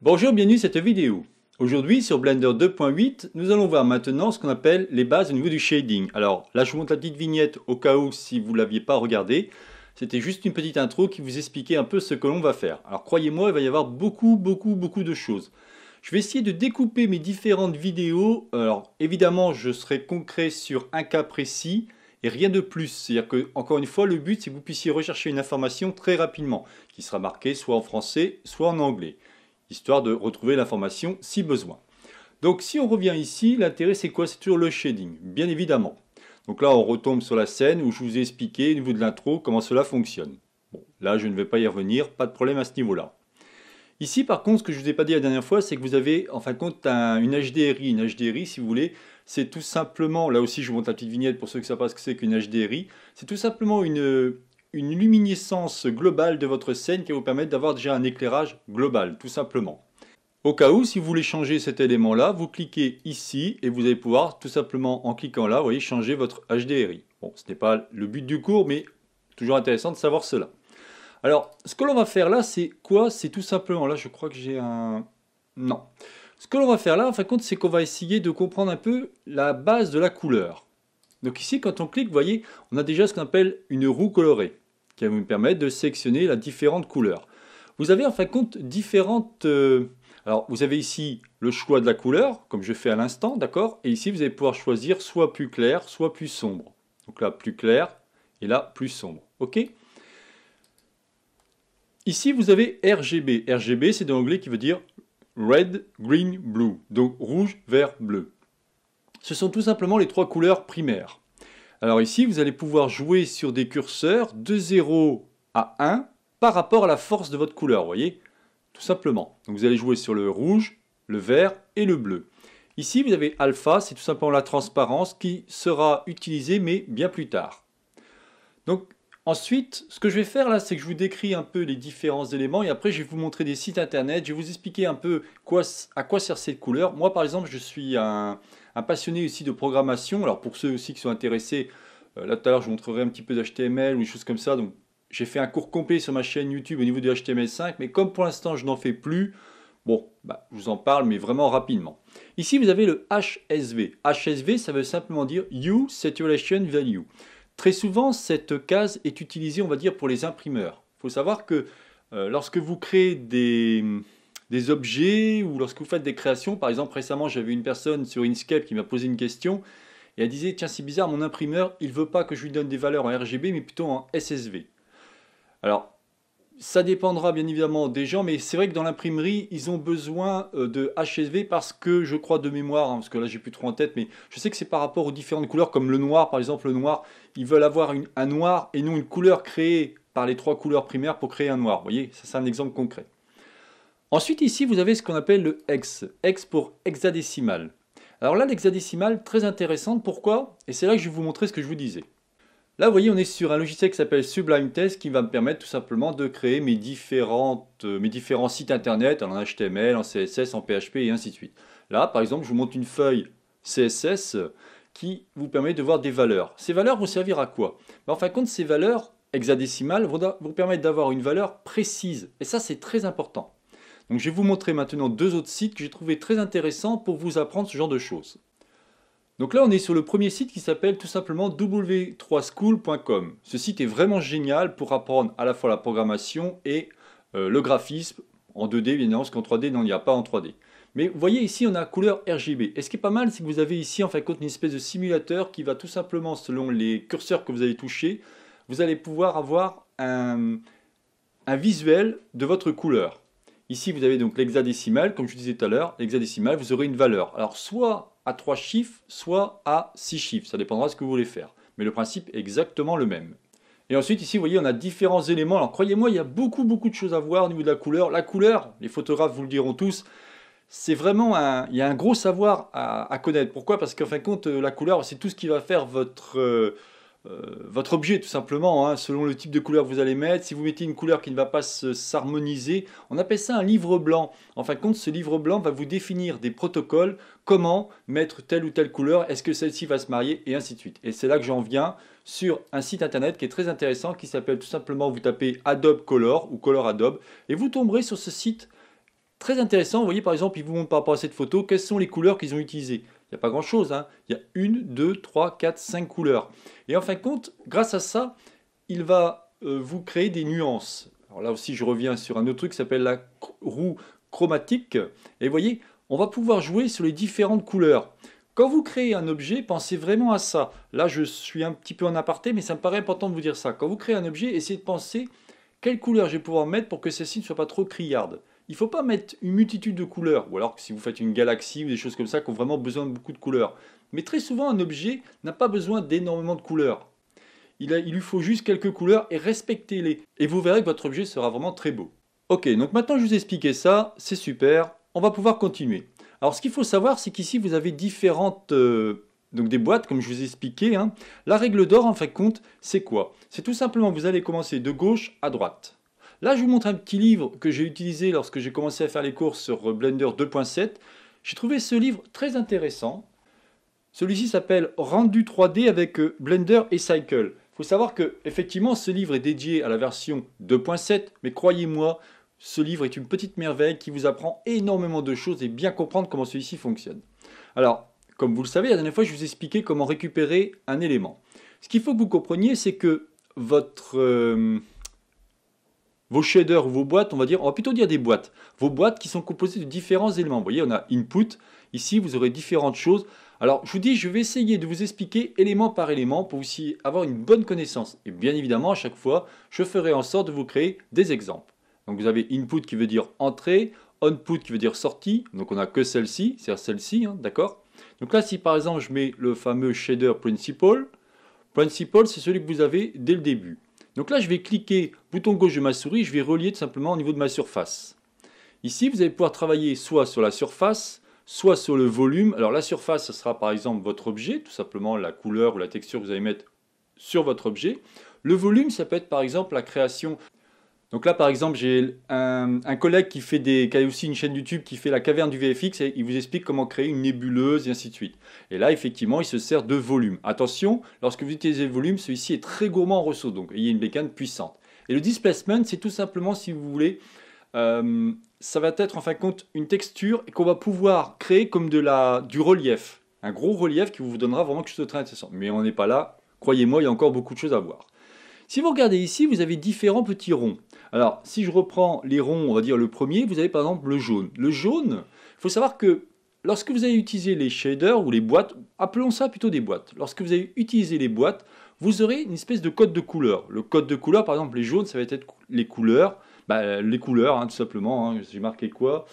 Bonjour, bienvenue à cette vidéo. Aujourd'hui sur Blender 2.8, nous allons voir maintenant ce qu'on appelle les bases au niveau du shading. Alors là je vous montre la petite vignette au cas où si vous ne l'aviez pas regardé. C'était juste une petite intro qui vous expliquait un peu ce que l'on va faire. Alors croyez-moi, il va y avoir beaucoup beaucoup beaucoup de choses. Je vais essayer de découper mes différentes vidéos. Alors évidemment je serai concret sur un cas précis et rien de plus. C'est-à-dire que, encore une fois, le but, c'est que vous puissiez rechercher une information très rapidement, qui sera marquée soit en français, soit en anglais histoire de retrouver l'information si besoin. Donc si on revient ici, l'intérêt c'est quoi C'est toujours le shading, bien évidemment. Donc là, on retombe sur la scène où je vous ai expliqué au niveau de l'intro comment cela fonctionne. Bon, là, je ne vais pas y revenir, pas de problème à ce niveau-là. Ici, par contre, ce que je ne vous ai pas dit la dernière fois, c'est que vous avez, en fin de compte, une HDRI. Une HDRI, si vous voulez, c'est tout simplement, là aussi, je vous montre la petite vignette pour ceux qui ne savent pas ce que c'est qu'une HDRI, c'est tout simplement une, une luminescence globale de votre scène qui va vous permettre d'avoir déjà un éclairage global, tout simplement. Au cas où, si vous voulez changer cet élément-là, vous cliquez ici et vous allez pouvoir, tout simplement en cliquant là, vous voyez, changer votre HDRI. Bon, ce n'est pas le but du cours, mais toujours intéressant de savoir cela. Alors, ce que l'on va faire là, c'est quoi C'est tout simplement, là, je crois que j'ai un... Non. Ce que l'on va faire là, en fin de compte, c'est qu'on va essayer de comprendre un peu la base de la couleur. Donc ici, quand on clique, vous voyez, on a déjà ce qu'on appelle une roue colorée, qui va nous permettre de sélectionner la différentes couleurs. Vous avez en fin de compte différentes... Euh, alors vous avez ici le choix de la couleur, comme je fais à l'instant, d'accord Et ici, vous allez pouvoir choisir soit plus clair, soit plus sombre. Donc là, plus clair, et là, plus sombre, ok Ici, vous avez RGB. RGB, c'est de l'anglais qui veut dire Red, Green, Blue. Donc rouge, vert, bleu. Ce sont tout simplement les trois couleurs primaires. Alors ici, vous allez pouvoir jouer sur des curseurs de 0 à 1 par rapport à la force de votre couleur, vous voyez Tout simplement. Donc vous allez jouer sur le rouge, le vert et le bleu. Ici, vous avez alpha, c'est tout simplement la transparence qui sera utilisée, mais bien plus tard. Donc ensuite, ce que je vais faire là, c'est que je vous décris un peu les différents éléments et après je vais vous montrer des sites internet, je vais vous expliquer un peu à quoi sert cette couleur. Moi par exemple, je suis un, passionné aussi de programmation. Alors pour ceux aussi qui sont intéressés, euh, là tout à l'heure je vous montrerai un petit peu d'HTML ou des choses comme ça. Donc j'ai fait un cours complet sur ma chaîne YouTube au niveau de HTML5, mais comme pour l'instant je n'en fais plus, bon, bah, je vous en parle, mais vraiment rapidement. Ici vous avez le HSV. HSV ça veut simplement dire You Saturation Value. Très souvent cette case est utilisée on va dire pour les imprimeurs. Il faut savoir que euh, lorsque vous créez des, des objets ou lorsque vous faites des créations. Par exemple, récemment, j'avais une personne sur Inkscape qui m'a posé une question et elle disait Tiens, c'est bizarre, mon imprimeur, il veut pas que je lui donne des valeurs en RGB, mais plutôt en SSV. Alors, ça dépendra bien évidemment des gens, mais c'est vrai que dans l'imprimerie, ils ont besoin euh, de HSV parce que je crois de mémoire, hein, parce que là j'ai plus trop en tête, mais je sais que c'est par rapport aux différentes couleurs, comme le noir par exemple, le noir, ils veulent avoir un noir et non une couleur créée par les trois couleurs primaires pour créer un noir. Vous voyez, ça c'est un exemple concret. Ensuite, ici, vous avez ce qu'on appelle le hex. Hex pour hexadécimal. Alors là, l'hexadécimal, très intéressante. Pourquoi Et c'est là que je vais vous montrer ce que je vous disais. Là, vous voyez, on est sur un logiciel qui s'appelle Sublime Test qui va me permettre tout simplement de créer mes, euh, mes différents sites internet en HTML, en CSS, en PHP et ainsi de suite. Là, par exemple, je vous montre une feuille CSS qui vous permet de voir des valeurs. Ces valeurs vont servir à quoi ben, En fin de compte, ces valeurs hexadécimales vont vous permettre d'avoir une valeur précise. Et ça, c'est très important. Donc je vais vous montrer maintenant deux autres sites que j'ai trouvé très intéressants pour vous apprendre ce genre de choses. Donc là on est sur le premier site qui s'appelle tout simplement w3school.com. Ce site est vraiment génial pour apprendre à la fois la programmation et euh, le graphisme en 2D bien évidemment parce qu'en 3D non il n'y a pas en 3D. Mais vous voyez ici, on a couleur RGB. Et ce qui est pas mal, c'est que vous avez ici en fin de compte une espèce de simulateur qui va tout simplement, selon les curseurs que vous allez toucher, vous allez pouvoir avoir un visuel de votre couleur. Ici, vous avez donc l'hexadécimal, comme je disais tout à l'heure, l'hexadécimal, vous aurez une valeur. Alors, soit à 3 chiffres, soit à 6 chiffres, ça dépendra de ce que vous voulez faire. Mais le principe est exactement le même. Et ensuite, ici, vous voyez, on a différents éléments. Alors, croyez-moi, il y a beaucoup, beaucoup de choses à voir au niveau de la couleur. La couleur, les photographes vous le diront tous, c'est vraiment un, il y a un gros savoir à, connaître. Pourquoi Parce qu'en fin de compte, euh, la couleur, c'est tout ce qui va faire votre... Euh, euh, votre objet tout simplement, hein, selon le type de couleur que vous allez mettre. Si vous mettez une couleur qui ne va pas s'harmoniser, on appelle ça un livre blanc. En fin de compte, ce livre blanc va vous définir des protocoles, comment mettre telle ou telle couleur, est-ce que celle-ci va se marier, et ainsi de suite. Et c'est là que j'en viens sur un site internet qui est très intéressant, qui s'appelle tout simplement, vous tapez Adobe Color ou Color Adobe, et vous tomberez sur ce site très intéressant. Vous voyez par exemple, ils vous montrent par rapport à cette photo, quelles sont les couleurs qu'ils ont utilisées. Il n'y a pas grand-chose. Hein. Il y a une, deux, trois, quatre, cinq couleurs. Et en fin de compte, grâce à ça, il va euh, vous créer des nuances. Alors là aussi, je reviens sur un autre truc qui s'appelle la roue chromatique. Et vous voyez, on va pouvoir jouer sur les différentes couleurs. Quand vous créez un objet, pensez vraiment à ça. Là, je suis un petit peu en aparté, mais ça me paraît important de vous dire ça. Quand vous créez un objet, essayez de penser quelle couleur je vais pouvoir mettre pour que celle-ci ne soit pas trop criarde il ne faut pas mettre une multitude de couleurs, ou alors que si vous faites une galaxie ou des choses comme ça qui ont vraiment besoin de beaucoup de couleurs. Mais très souvent, un objet n'a pas besoin d'énormément de couleurs. Il, lui faut juste quelques couleurs et respectez-les. Et vous verrez que votre objet sera vraiment très beau. Ok, donc maintenant je vous ai expliqué ça, c'est super, on va pouvoir continuer. Alors ce qu'il faut savoir, c'est qu'ici vous avez différentes... Euh, donc des boîtes, comme je vous ai expliqué. Hein. La règle d'or, en fait, compte, c'est quoi C'est tout simplement, vous allez commencer de gauche à droite. Là, je vous montre un petit livre que j'ai utilisé lorsque j'ai commencé à faire les courses sur euh, Blender 2.7. J'ai trouvé ce livre très intéressant. Celui-ci s'appelle Rendu 3D avec euh, Blender et Cycle. Il faut savoir que effectivement ce livre est dédié à la version 2.7, mais croyez-moi, ce livre est une petite merveille qui vous apprend énormément de choses et bien comprendre comment celui-ci fonctionne. Alors, comme vous le savez, la dernière fois, je vous expliquais comment récupérer un élément. Ce qu'il faut que vous compreniez, c'est que votre... Euh, vos shaders ou vos boîtes, on va dire, on va plutôt dire des boîtes. Vos boîtes qui sont composées de différents éléments. Vous voyez, on a input. Ici, vous aurez différentes choses. Alors, je vous dis, je vais essayer de vous expliquer élément par élément pour aussi avoir une bonne connaissance. Et bien évidemment, à chaque fois, je ferai en sorte de vous créer des exemples. Donc, vous avez input qui veut dire entrée, output qui veut dire sortie. Donc, on n'a que celle-ci, c'est-à-dire celle-ci, hein, d'accord Donc là, si par exemple, je mets le fameux shader principal, principal, c'est celui que vous avez dès le début. Donc là, je vais cliquer bouton gauche de ma souris, je vais relier tout simplement au niveau de ma surface. Ici, vous allez pouvoir travailler soit sur la surface, soit sur le volume. Alors la surface, ce sera par exemple votre objet, tout simplement la couleur ou la texture que vous allez mettre sur votre objet. Le volume, ça peut être par exemple la création donc là, par exemple, j'ai un, collègue qui, fait des, qui a aussi une chaîne YouTube qui fait la caverne du VFX et il vous explique comment créer une nébuleuse et ainsi de suite. Et là, effectivement, il se sert de volume. Attention, lorsque vous utilisez le volume, celui-ci est très gourmand en ressources, donc a une bécane puissante. Et le displacement, c'est tout simplement, si vous voulez, euh, ça va être en fin de compte une texture qu'on va pouvoir créer comme de la, du relief. Un gros relief qui vous donnera vraiment quelque chose de très intéressant. Mais on n'est pas là, croyez-moi, il y a encore beaucoup de choses à voir. Si vous regardez ici, vous avez différents petits ronds. Alors, si je reprends les ronds, on va dire le premier, vous avez par exemple le jaune. Le jaune, il faut savoir que lorsque vous avez utilisé les shaders ou les boîtes, appelons ça plutôt des boîtes, lorsque vous avez utilisé les boîtes, vous aurez une espèce de code de couleur. Le code de couleur, par exemple, les jaunes, ça va être les couleurs, bah, les couleurs, hein, tout simplement. Hein, j'ai marqué quoi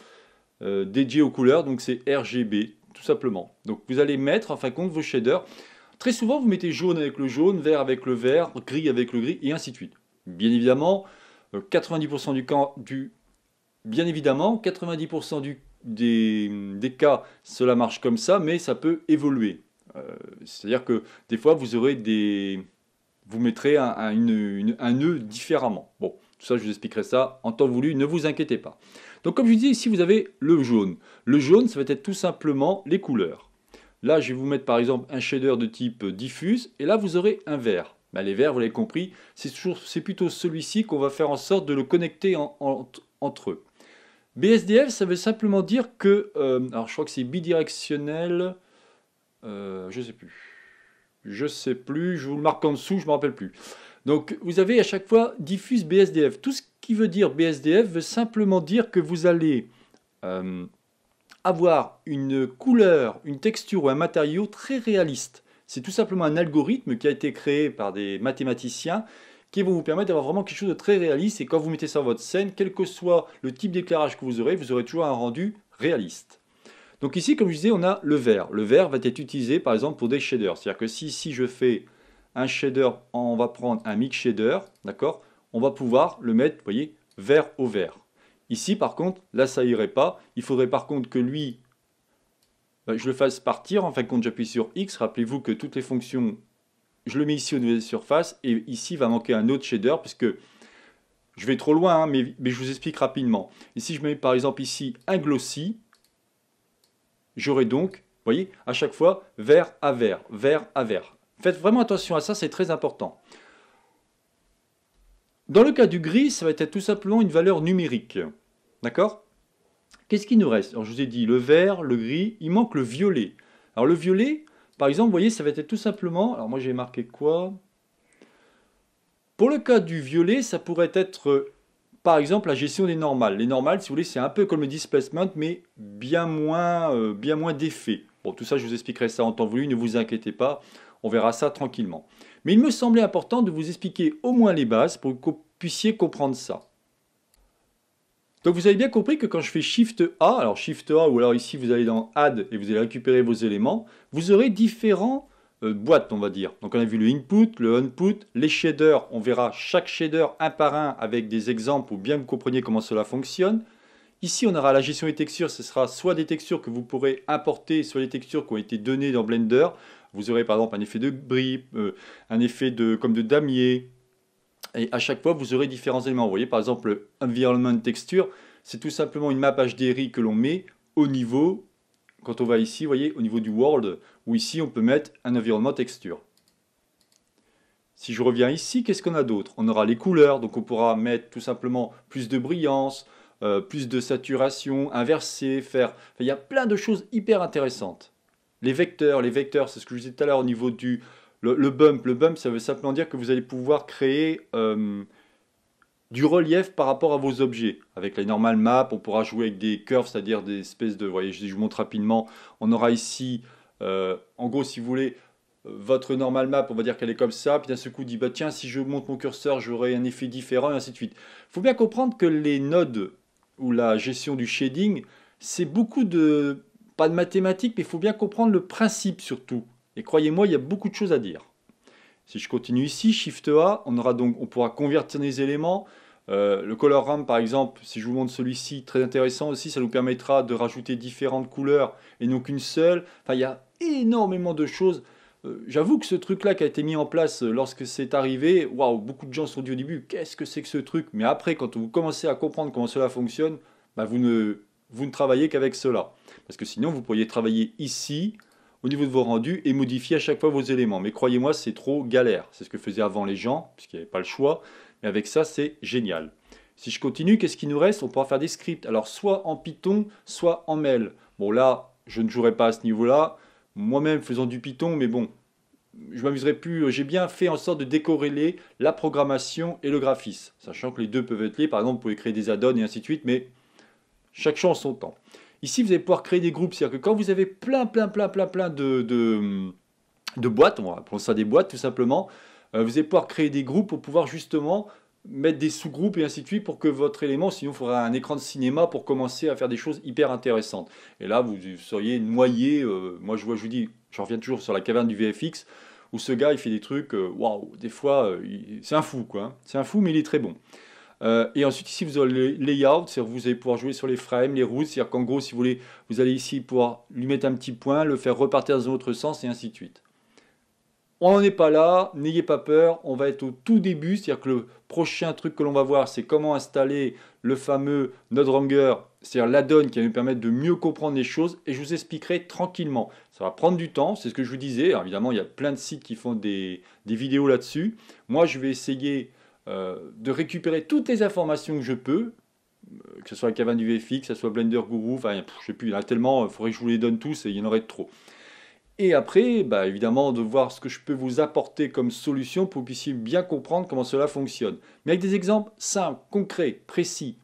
euh, Dédié aux couleurs, donc c'est RGB, tout simplement. Donc vous allez mettre, en fin de compte, vos shaders. Très souvent, vous mettez jaune avec le jaune, vert avec le vert, gris avec le gris, et ainsi de suite. Bien évidemment, 90% du cas, du, bien évidemment, 90% du, des, cas, cela marche comme ça, mais ça peut évoluer. Euh, c'est-à-dire que des fois, vous aurez des... Vous mettrez un, nœud différemment. Bon, tout ça, je vous expliquerai ça en temps voulu, ne vous inquiétez pas. Donc comme je vous dis, ici, vous avez le jaune. Le jaune, ça va être tout simplement les couleurs. Là, je vais vous mettre par exemple un shader de type diffuse, et là, vous aurez un vert. Bah, les verts, vous l'avez compris, c'est plutôt celui-ci qu'on va faire en sorte de le connecter entre eux. BSDF, ça veut simplement dire que... Euh, alors, je crois que c'est bidirectionnel... je euh, je sais plus. Je sais plus, je vous le marque en dessous, je ne me rappelle plus. Donc, vous avez à chaque fois diffuse BSDF. Tout ce qui veut dire BSDF veut simplement dire que vous allez euh, avoir une couleur, une texture ou un matériau très réaliste. C'est tout simplement un algorithme qui a été créé par des mathématiciens qui vont vous permettre d'avoir vraiment quelque chose de très réaliste. Et quand vous mettez ça dans votre scène, quel que soit le type d'éclairage que vous aurez, vous aurez toujours un rendu réaliste. Donc ici, comme je disais, on a le vert. Le vert va être utilisé par exemple pour des shaders. C'est-à-dire que si si je fais un shader, on va prendre un mix shader, d'accord On va pouvoir le mettre, vous voyez, vert au vert. Ici, par contre, là, ça irait pas. Il faudrait par contre que lui, euh, je le fasse partir. En fin de compte, j'appuie sur X. Rappelez-vous que toutes les fonctions, je le mets ici au niveau des surfaces. Et ici, va manquer un autre shader puisque je vais trop loin, hein, mais, je vous explique rapidement. Ici, je mets par exemple ici un glossy. J'aurai donc, vous voyez, à chaque fois, vert à vert, vert à vert. Faites vraiment attention à ça, c'est très important. Dans le cas du gris, ça va être tout simplement une valeur numérique. D'accord Qu'est-ce qui nous reste Alors, Je vous ai dit le vert, le gris, il manque le violet. Alors le violet, par exemple, vous voyez, ça va être tout simplement... Alors moi j'ai marqué quoi Pour le cas du violet, ça pourrait être, par exemple, la gestion des normales. Les normales, si vous voulez, c'est un peu comme le displacement, mais bien moins, euh, bien moins d'effet. Bon, tout ça, je vous expliquerai ça en temps voulu, ne vous inquiétez pas, on verra ça tranquillement. Mais il me semblait important de vous expliquer au moins les bases pour que vous puissiez comprendre ça. Donc vous avez bien compris que quand je fais Shift A, alors Shift A ou alors ici vous allez dans Add et vous allez récupérer vos éléments, vous aurez différents euh, boîtes on va dire. Donc on a vu le input, le output, les shaders, on verra chaque shader un par un avec des exemples pour bien comprendre vous compreniez comment cela fonctionne. Ici on aura la gestion des textures, ce sera soit des textures que vous pourrez importer, soit des textures qui ont été données dans Blender. Vous aurez par exemple un effet de bris, euh, un effet de, comme de damier, et à chaque fois, vous aurez différents éléments. Vous voyez, par exemple, environment texture, c'est tout simplement une map HDRI que l'on met au niveau, quand on va ici, vous voyez, au niveau du world, où ici, on peut mettre un environnement texture. Si je reviens ici, qu'est-ce qu'on a d'autre On aura les couleurs, donc on pourra mettre tout simplement plus de brillance, euh, plus de saturation, inverser, faire... il y a plein de choses hyper intéressantes. Les vecteurs, les vecteurs, c'est ce que je vous disais tout à l'heure au niveau du, le, bump, ça veut simplement dire que vous allez pouvoir créer euh, du relief par rapport à vos objets. Avec les normal maps, on pourra jouer avec des curves, c'est-à-dire des espèces de... voyez, je vous montre rapidement. On aura ici, euh, en gros, si vous voulez, votre normal map, on va dire qu'elle est comme ça, puis d'un seul coup, on dit, bah tiens, si je monte mon curseur, j'aurai un effet différent, et ainsi de suite. Il faut bien comprendre que les nodes ou la gestion du shading, c'est beaucoup de... Pas de mathématiques, mais il faut bien comprendre le principe surtout. Et croyez-moi, il y a beaucoup de choses à dire. Si je continue ici, Shift A, on, aura donc, on pourra convertir les éléments. Euh, le color RAM, par exemple, si je vous montre celui-ci, très intéressant aussi, ça nous permettra de rajouter différentes couleurs et non qu'une seule. Enfin, il y a énormément de choses. Euh, j'avoue que ce truc-là qui a été mis en place euh, lorsque c'est arrivé, waouh, beaucoup de gens se sont dit au début, qu'est-ce que c'est que ce truc Mais après, quand vous commencez à comprendre comment cela fonctionne, bah, vous, ne, vous ne travaillez qu'avec cela. Parce que sinon, vous pourriez travailler ici, au niveau de vos rendus et modifier à chaque fois vos éléments. Mais croyez-moi, c'est trop galère. C'est ce que faisaient avant les gens, puisqu'il n'y avait pas le choix. Mais avec ça, c'est génial. Si je continue, qu'est-ce qui nous reste On pourra faire des scripts. Alors, soit en Python, soit en mail. Bon, là, je ne jouerai pas à ce niveau-là. Moi-même, faisant du Python, mais bon, je m'amuserai plus. Euh, j'ai bien fait en sorte de décorréler la programmation et le graphisme, sachant que les deux peuvent être liés. Par exemple, vous pouvez créer des add-ons et ainsi de suite, mais chaque chose en son temps. Ici, vous allez pouvoir créer des groupes. C'est-à-dire que quand vous avez plein, plein, plein, plein, plein de, de, boîtes, on va appeler ça des boîtes tout simplement, euh, vous allez pouvoir créer des groupes pour pouvoir justement mettre des sous-groupes et ainsi de suite pour que votre élément, sinon il faudrait un écran de cinéma pour commencer à faire des choses hyper intéressantes. Et là, vous seriez noyé, euh, moi je vois, je vous dis, je reviens toujours sur la caverne du VFX, où ce gars, il fait des trucs, euh, waouh, des fois, c'est un fou, quoi. Hein. C'est un fou, mais il est très bon. Euh, et ensuite, ici, vous avez le layout, c'est-à-dire vous allez pouvoir jouer sur les frames, les routes, c'est-à-dire qu'en gros, si vous voulez, vous allez ici pouvoir lui mettre un petit point, le faire repartir dans un autre sens, et ainsi de suite. On n'en est pas là, n'ayez pas peur, on va être au tout début, c'est-à-dire que le prochain truc que l'on va voir, c'est comment installer le fameux NodeRanger, c'est-à-dire ladd qui va nous permettre de mieux comprendre les choses, et je vous expliquerai tranquillement. Ça va prendre du temps, c'est ce que je vous disais, évidemment il y a plein de sites qui font des, des vidéos là-dessus. Moi je vais essayer euh, de récupérer toutes les informations que je peux, euh, que ce soit la cabane du VFX, que ce soit Blender Guru, enfin, je sais plus, il y en a tellement, il euh, faudrait que je vous les donne tous et il y en aurait trop. Et après, bah, évidemment, de voir ce que je peux vous apporter comme solution pour que vous puissiez bien comprendre comment cela fonctionne. Mais avec des exemples simples, concrets, précis.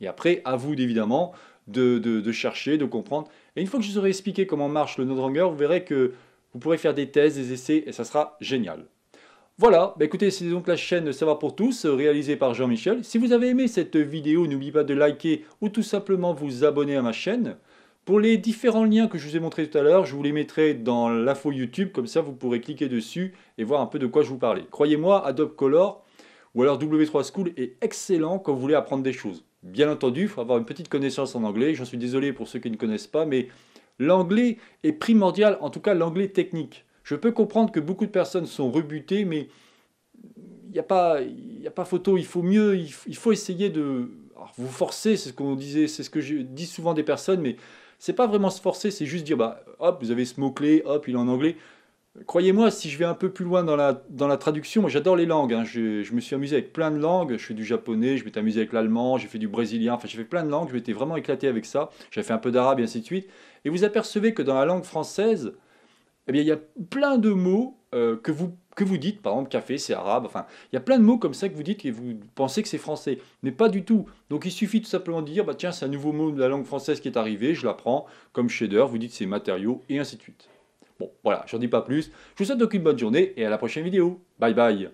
Et après, à vous, évidemment, de, chercher, de comprendre. Et une fois que je vous aurai expliqué comment marche le Ranger, vous verrez que vous pourrez faire des thèses, des essais, et ça sera génial. Voilà, bah écoutez, c'est donc la chaîne Savoir pour tous, euh, réalisée par Jean-Michel. Si vous avez aimé cette vidéo, n'oubliez pas de liker ou tout simplement vous abonner à ma chaîne. Pour les différents liens que je vous ai montrés tout à l'heure, je vous les mettrai dans l'info YouTube, comme ça vous pourrez cliquer dessus et voir un peu de quoi je vous parlais. Croyez-moi, Adobe Color ou alors W3 School est excellent quand vous voulez apprendre des choses. Bien entendu, il faut avoir une petite connaissance en anglais, j'en suis désolé pour ceux qui ne connaissent pas, mais l'anglais est primordial, en tout cas l'anglais technique. Je peux comprendre que beaucoup de personnes sont rebutées, mais il n'y a, pas, a pas photo. Il faut mieux, il, faut essayer de vous forcer. C'est ce qu'on disait, c'est ce que je dis souvent des personnes, mais c'est pas vraiment se forcer, c'est juste dire bah hop, vous avez ce mot-clé, hop, il est en anglais. Croyez-moi, si je vais un peu plus loin dans la, dans la traduction, moi j'adore les langues, hein. je, me suis amusé avec plein de langues, je fais du japonais, je m'étais amusé avec l'allemand, j'ai fait du brésilien, enfin j'ai fait plein de langues, je m'étais vraiment éclaté avec ça, j'avais fait un peu d'arabe et ainsi de suite. Et vous apercevez que dans la langue française, eh bien, il y a plein de mots euh, que, vous, dites, par exemple, café, c'est arabe, enfin, il y a plein de mots comme ça que vous dites et vous pensez que c'est français, mais pas du tout. Donc, il suffit tout simplement de dire, bah, tiens, c'est un nouveau mot de la langue française qui est arrivé, je l'apprends, comme shader, vous dites c'est matériaux, et ainsi de suite. Bon, voilà, n'en dis pas plus. Je vous souhaite donc une bonne journée et à la prochaine vidéo. Bye bye